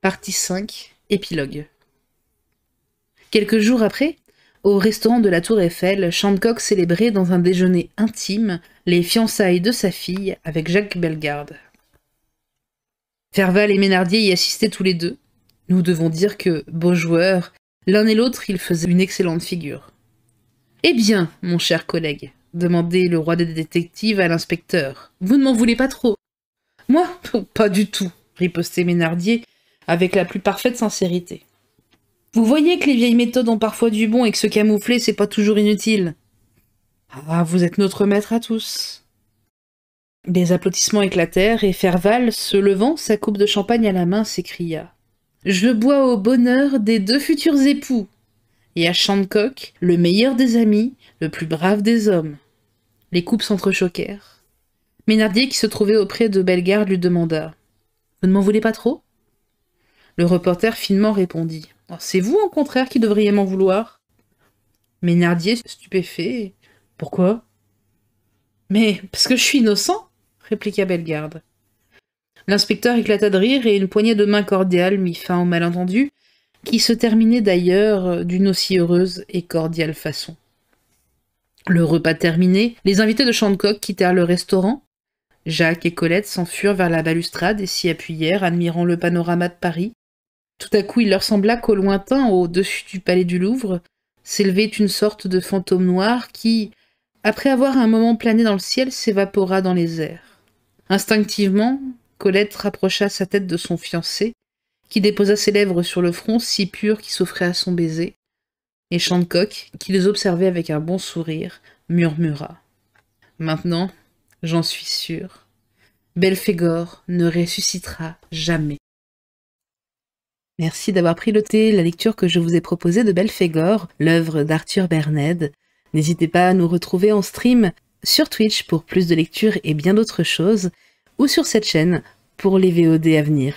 partie 5, épilogue. Quelques jours après, au restaurant de la Tour Eiffel, Shancock célébrait dans un déjeuner intime les fiançailles de sa fille avec Jacques Bellegarde. Ferval et Ménardier y assistaient tous les deux. Nous devons dire que, beaux joueurs, l'un et l'autre, ils faisaient une excellente figure. Eh bien, mon cher collègue, demandait le roi des détectives à l'inspecteur, vous ne m'en voulez pas trop Moi Pas du tout, ripostait Ménardier, avec la plus parfaite sincérité. Vous voyez que les vieilles méthodes ont parfois du bon et que se camoufler, c'est pas toujours inutile. Ah, vous êtes notre maître à tous. Des applaudissements éclatèrent et Ferval, se levant, sa coupe de champagne à la main, s'écria Je bois au bonheur des deux futurs époux et à Shandcock, le meilleur des amis, le plus brave des hommes. Les coupes s'entrechoquèrent. Ménardier, qui se trouvait auprès de Bellegarde, lui demanda Vous ne m'en voulez pas trop le reporter finement répondit. Oh, c'est vous, au contraire, qui devriez m'en vouloir. Ménardier, stupéfait. Pourquoi Mais parce que je suis innocent, répliqua Bellegarde. L'inspecteur éclata de rire et une poignée de main cordiale mit fin au malentendu, qui se terminait d'ailleurs d'une aussi heureuse et cordiale façon. Le repas terminé, les invités de Chantecoq quittèrent le restaurant. Jacques et Colette s'enfuirent vers la balustrade et s'y appuyèrent, admirant le panorama de Paris, tout à coup, il leur sembla qu'au lointain, au-dessus du palais du Louvre, s'élevait une sorte de fantôme noir qui, après avoir un moment plané dans le ciel, s'évapora dans les airs. Instinctivement, Colette rapprocha sa tête de son fiancé, qui déposa ses lèvres sur le front si pur qui s'offrait à son baiser, et Shancock, qui les observait avec un bon sourire, murmura. Maintenant, j'en suis sûr, Belphégor ne ressuscitera jamais. Merci d'avoir pris le la lecture que je vous ai proposée de Belphégor, l'œuvre d'Arthur Berned. N'hésitez pas à nous retrouver en stream sur Twitch pour plus de lectures et bien d'autres choses, ou sur cette chaîne pour les VOD à venir.